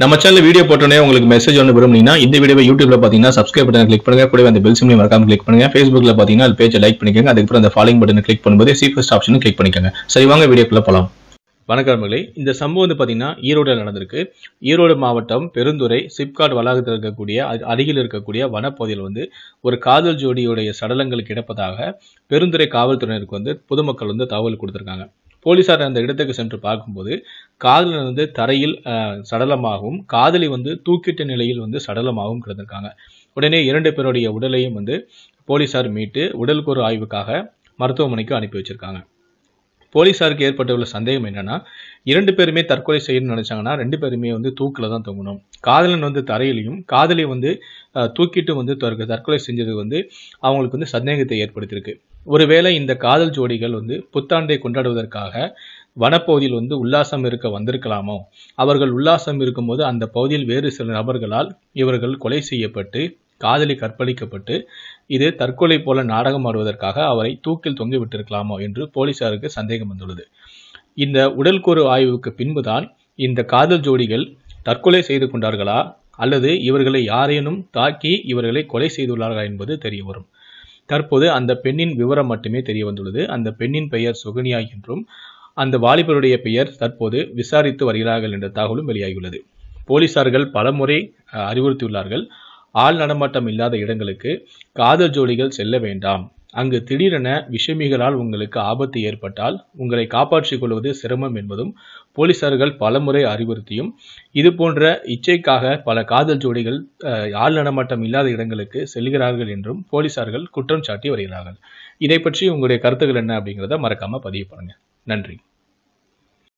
நம்ம channel video போட்டோன்னே உங்களுக்கு மெசேஜ் ஒன்று விரும்புனீங்கன்னா இந்த வீடியோ யூடியூப்ல பார்த்தீங்கன்னா சப்ஸ்கிரைப் பட்டன் கிளிக் பண்ணுங்க கூட அந்த பெல் சிம்லையும் மறக்காம கிளிக் பண்ணுங்க ஃபேஸ்புக்ல பார்த்தீங்கன்னா அது பேஜை லைக் பண்ணிக்கோங்க அதுக்கப்புறம் அந்த ஃபாலோயிங் பட்டன் கிளிக் பண்ணும்போது சீஃபஸ்ட் ஆப்ஷன் கிளிக் பண்ணிக்கோங்க சரி வாங்க வீடியோக்குள்ள போகலாம் வணக்கமர்களே இந்த சம்பவம் வந்து பார்த்தீங்கன்னா ஈரோடில் நடந்திருக்கு ஈரோடு மாவட்டம் பெருந்துறை சிப்காட் வளாகத்தில் இருக்கக்கூடிய அருகில் இருக்கக்கூடிய வனப்பகுதியில் வந்து ஒரு காதல் ஜோடியுடைய சடலங்களுக்கு கிடப்பதாக பெருந்துறை காவல்துறையினருக்கு வந்து பொதுமக்கள் வந்து தகவல் கொடுத்துருக்காங்க போலீசார் அந்த இடத்துக்கு சென்று பார்க்கும்போது காதலன் வந்து தரையில் சடலமாகவும் காதலி வந்து தூக்கிட்ட நிலையில் வந்து சடலமாகவும் கிடந்திருக்காங்க உடனே இரண்டு பேருடைய உடலையும் வந்து போலீசார் மீட்டு உடல்கூறு ஆய்வுக்காக மருத்துவமனைக்கு அனுப்பி வச்சிருக்காங்க போலீஸாருக்கு ஏற்பட்டுள்ள சந்தேகம் என்னன்னா இரண்டு பேருமே தற்கொலை செய்யணும்னு நினைச்சாங்கன்னா ரெண்டு பேருமே வந்து தூக்கில் தான் தொங்கணும் காதலன் வந்து தரையிலையும் காதலி வந்து தூக்கிட்டு வந்து தற்கொலை செஞ்சது வந்து அவங்களுக்கு வந்து சந்தேகத்தை ஏற்படுத்தியிருக்கு ஒருவேளை இந்த காதல் ஜோடிகள் வந்து புத்தாண்டை கொண்டாடுவதற்காக வனப்பகுதியில் வந்து உல்லாசம் இருக்க வந்திருக்கலாமோ அவர்கள் உல்லாசம் இருக்கும்போது அந்த பகுதியில் வேறு சில நபர்களால் இவர்கள் கொலை செய்யப்பட்டு காதலி கற்பழிக்கப்பட்டு இது தற்கொலை போல நாடகம் ஆடுவதற்காக அவரை தூக்கில் தொங்கி விட்டிருக்கலாமோ என்று போலீசாருக்கு சந்தேகம் வந்துள்ளது இந்த உடல்கூறு ஆய்வுக்கு பின்புதான் இந்த காதல் ஜோடிகள் தற்கொலை செய்து கொண்டார்களா அல்லது இவர்களை யாரேனும் தாக்கி இவர்களை கொலை செய்துள்ளார்களா என்பது தெரியவரும் தற்போது அந்த பெண்ணின் விவரம் மட்டுமே தெரிய வந்துள்ளது அந்த பெண்ணின் பெயர் சுகன்யா என்றும் அந்த வாலிபருடைய பெயர் தற்போது விசாரித்து வருகிறார்கள் என்ற தகவலும் வெளியாகியுள்ளது போலீசார்கள் பலமுறை அறிவுறுத்தியுள்ளார்கள் ஆள் நடமாட்டம் இல்லாத இடங்களுக்கு காதல் ஜோடிகள் செல்ல வேண்டாம் அங்கு திடீரென விஷமிகளால் உங்களுக்கு ஆபத்து ஏற்பட்டால் உங்களை காப்பாற்றிக் கொள்வது சிரமம் என்பதும் போலீசார்கள் பலமுறை அறிவுறுத்தியும் இது போன்ற இச்சைக்காக பல காதல் ஜோடிகள் ஆள் நடமாட்டம் இல்லாத இடங்களுக்கு செல்கிறார்கள் என்றும் போலீசார்கள் குற்றம் சாட்டி வருகிறார்கள் இதை பற்றி உங்களுடைய கருத்துக்கள் என்ன அப்படிங்கிறத மறக்காம பதிவு பண்ணுங்க நன்றி